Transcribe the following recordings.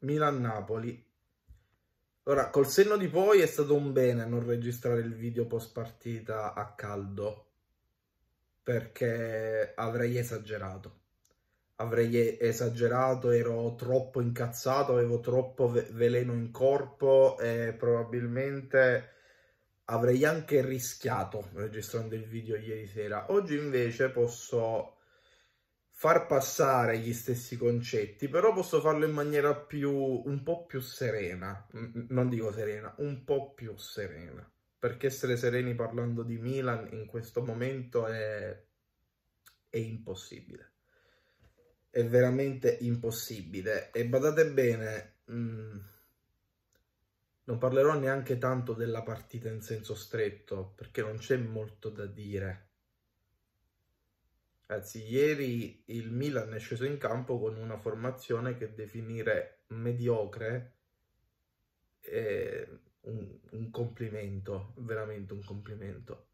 Milan-Napoli. Ora, col senno di poi è stato un bene non registrare il video post partita a caldo, perché avrei esagerato. Avrei esagerato, ero troppo incazzato, avevo troppo veleno in corpo e probabilmente avrei anche rischiato registrando il video ieri sera. Oggi invece posso far passare gli stessi concetti, però posso farlo in maniera più, un po' più serena, non dico serena, un po' più serena, perché essere sereni parlando di Milan in questo momento è, è impossibile, è veramente impossibile e badate bene, mh, mm, non parlerò neanche tanto della partita in senso stretto, perché non c'è molto da dire Ragazzi, ieri il Milan è sceso in campo con una formazione che definire mediocre è un, un complimento, veramente un complimento.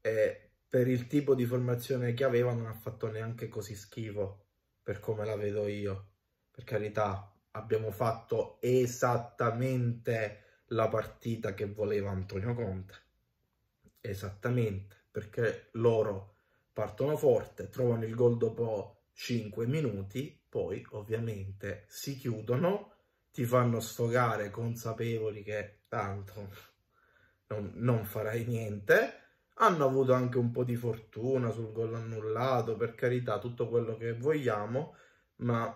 E per il tipo di formazione che aveva non ha fatto neanche così schifo, per come la vedo io. Per carità, abbiamo fatto esattamente la partita che voleva Antonio Conte. Esattamente, perché loro partono forte, trovano il gol dopo 5 minuti, poi ovviamente si chiudono, ti fanno sfogare consapevoli che tanto non, non farai niente. Hanno avuto anche un po' di fortuna sul gol annullato, per carità, tutto quello che vogliamo, ma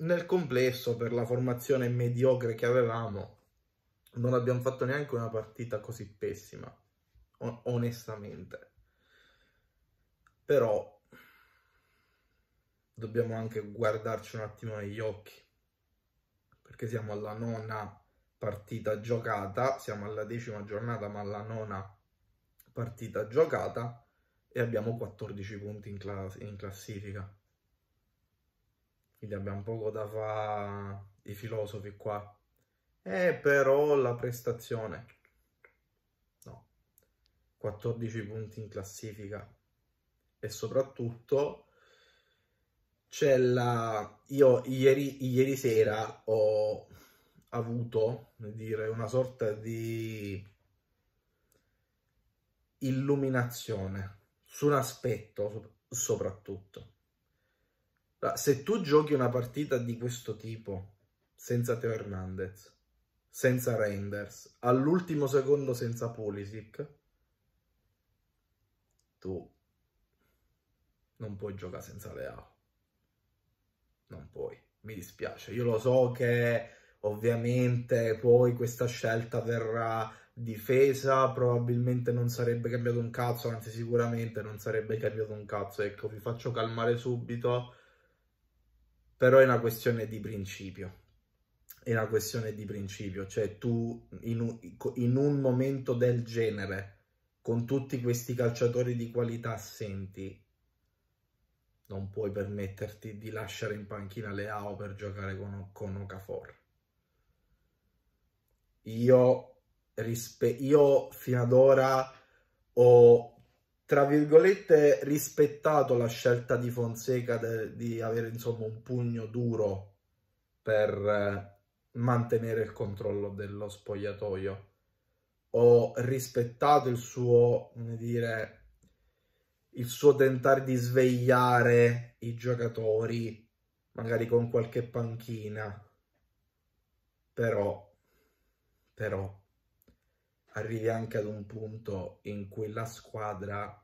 nel complesso per la formazione mediocre che avevamo non abbiamo fatto neanche una partita così pessima, on onestamente però dobbiamo anche guardarci un attimo negli occhi, perché siamo alla nona partita giocata, siamo alla decima giornata ma alla nona partita giocata e abbiamo 14 punti in, class in classifica. Quindi abbiamo poco da fare i filosofi qua. e però la prestazione. 14 punti in classifica e soprattutto c'è la... Io ieri, ieri sera ho avuto, dire, una sorta di illuminazione su un aspetto soprattutto. Se tu giochi una partita di questo tipo, senza Teo Hernandez, senza Reinders, all'ultimo secondo senza Pulisic, tu non puoi giocare senza Leao. Non puoi, mi dispiace. Io lo so che ovviamente poi questa scelta verrà difesa, probabilmente non sarebbe cambiato un cazzo, anzi sicuramente non sarebbe cambiato un cazzo. Ecco, vi faccio calmare subito, però è una questione di principio. È una questione di principio, cioè tu in un, in un momento del genere, con tutti questi calciatori di qualità assenti, non puoi permetterti di lasciare in panchina Leao per giocare con, con Okafor. Io, rispe- io fino ad ora ho, tra virgolette, rispettato la scelta di Fonseca de- di avere insomma un pugno duro per eh, mantenere il controllo dello spogliatoio. Ho rispettato il suo, come dire, il suo tentare di svegliare i giocatori, magari con qualche panchina. Però, però, arrivi anche ad un punto in cui la squadra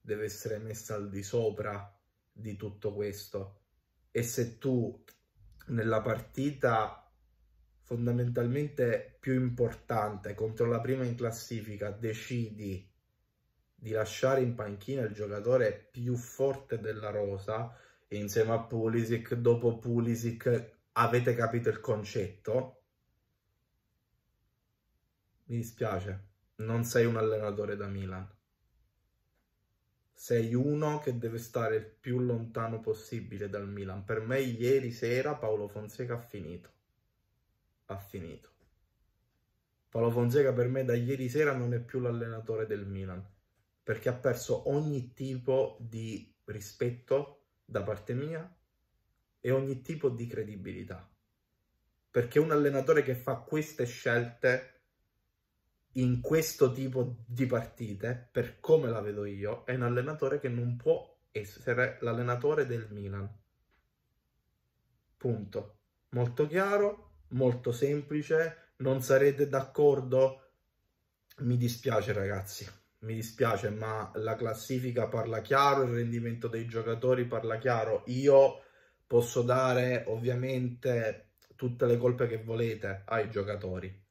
deve essere messa al di sopra di tutto questo. E se tu nella partita fondamentalmente più importante contro la prima in classifica decidi di lasciare in panchina il giocatore più forte della rosa insieme a Pulisic, dopo Pulisic avete capito il concetto? Mi dispiace, non sei un allenatore da Milan. Sei uno che deve stare il più lontano possibile dal Milan. Per me ieri sera Paolo Fonseca ha finito. Ha finito. Paolo Fonseca per me da ieri sera non è più l'allenatore del Milan perché ha perso ogni tipo di rispetto da parte mia e ogni tipo di credibilità. Perché un allenatore che fa queste scelte in questo tipo di partite, per come la vedo io, è un allenatore che non può essere l'allenatore del Milan. Punto. Molto chiaro, molto semplice, non sarete d'accordo? Mi dispiace ragazzi mi dispiace, ma la classifica parla chiaro, il rendimento dei giocatori parla chiaro. Io posso dare ovviamente tutte le colpe che volete ai giocatori,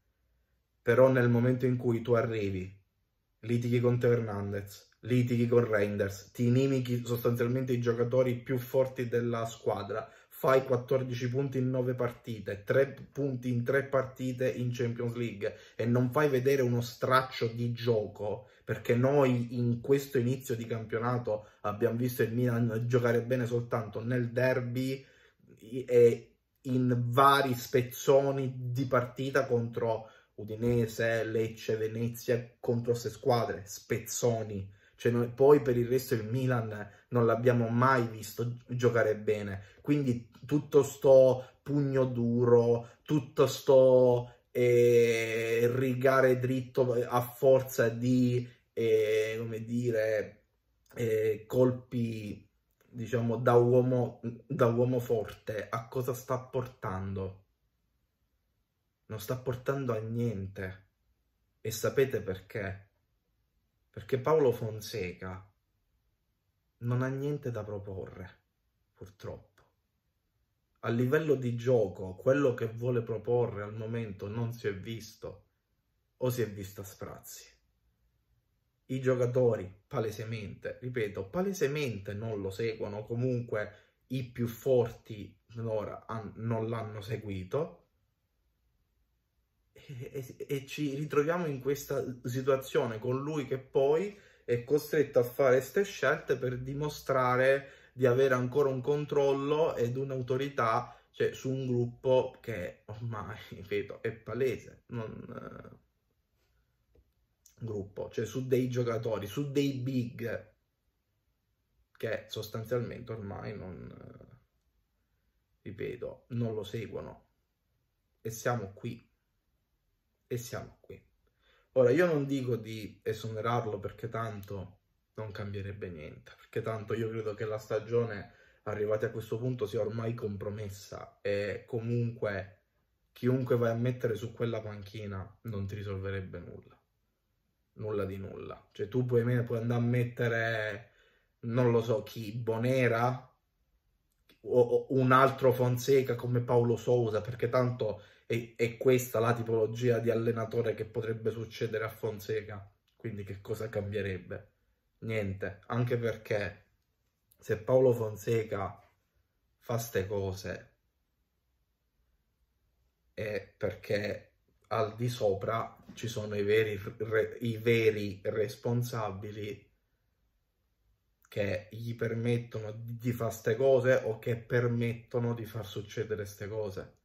però nel momento in cui tu arrivi, litighi con Teo Hernandez, litighi con Reinders, ti inimichi sostanzialmente i giocatori più forti della squadra, fai 14 punti in 9 partite, 3 punti in 3 partite in Champions League e non fai vedere uno straccio di gioco, perché noi in questo inizio di campionato abbiamo visto il Milan giocare bene soltanto nel derby e in vari spezzoni di partita contro Udinese, Lecce, Venezia, contro queste squadre, spezzoni. Cioè noi, poi per il resto il Milan non l'abbiamo mai visto giocare bene. Quindi tutto sto pugno duro, tutto sto eh, rigare dritto a forza di e come dire, eh, colpi, diciamo, da uomo, da uomo forte, a cosa sta portando? Non sta portando a niente. E sapete perché? Perché Paolo Fonseca non ha niente da proporre, purtroppo. A livello di gioco, quello che vuole proporre al momento non si è visto o si è visto a sprazzi i giocatori palesemente, ripeto, palesemente non lo seguono, comunque i più forti allora, non l'hanno seguito e, e, e, ci ritroviamo in questa situazione con lui che poi è costretto a fare queste scelte per dimostrare di avere ancora un controllo ed un'autorità cioè, su un gruppo che ormai, ripeto, è palese. Non, eh, gruppo, cioè su dei giocatori, su dei big che sostanzialmente ormai non, eh, ripeto, non lo seguono. E siamo qui. E siamo qui. Ora, io non dico di esonerarlo perché tanto non cambierebbe niente, perché tanto io credo che la stagione arrivati a questo punto sia ormai compromessa e comunque chiunque vai a mettere su quella panchina non ti risolverebbe nulla nulla di nulla. Cioè tu puoi, puoi andare a mettere, non lo so chi, Bonera o, o un altro Fonseca come Paolo Sousa, perché tanto è, è questa la tipologia di allenatore che potrebbe succedere a Fonseca. Quindi che cosa cambierebbe? Niente, anche perché se Paolo Fonseca fa ste cose è perché al di sopra ci sono i veri, re, i veri responsabili che gli permettono di fare queste cose o che permettono di far succedere queste cose.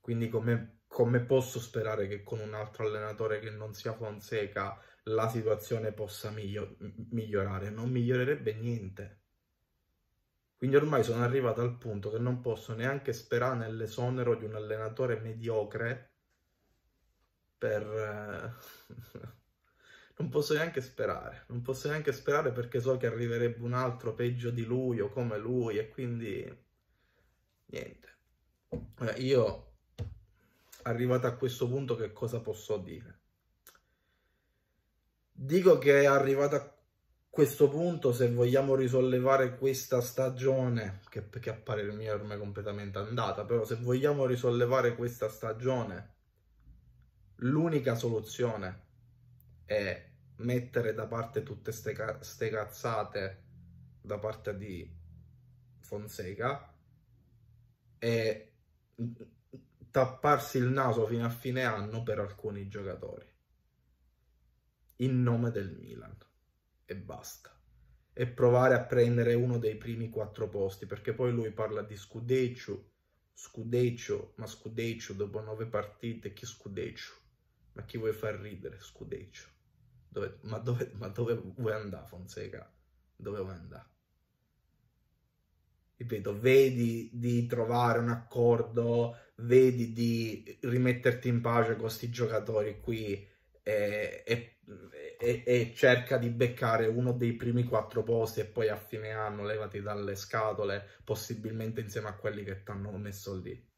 Quindi come, come posso sperare che con un altro allenatore che non sia Fonseca la situazione possa miglior migliorare? Non migliorerebbe niente. Quindi ormai sono arrivato al punto che non posso neanche sperare nell'esonero di un allenatore mediocre per... Eh, non posso neanche sperare, non posso neanche sperare perché so che arriverebbe un altro peggio di lui o come lui e quindi niente. Eh, io arrivato a questo punto che cosa posso dire? Dico che è arrivato a questo punto, se vogliamo risollevare questa stagione, che perché a il mio è ormai completamente andata, però se vogliamo risollevare questa stagione, l'unica soluzione è mettere da parte tutte queste cazzate da parte di Fonseca e tapparsi il naso fino a fine anno per alcuni giocatori in nome del Milan e basta. E provare a prendere uno dei primi quattro posti, perché poi lui parla di Scudeccio, Scudeccio, ma Scudeccio dopo nove partite, chi Scudeccio? Ma chi vuoi far ridere? Scudeccio. Dove, ma, dove, ma dove vuoi andare, Fonseca? Dove vuoi andare? ripeto, vedi di trovare un accordo, vedi di rimetterti in pace con questi giocatori qui e, e, e, e, cerca di beccare uno dei primi quattro posti e poi a fine anno levati dalle scatole, possibilmente insieme a quelli che ti hanno messo lì.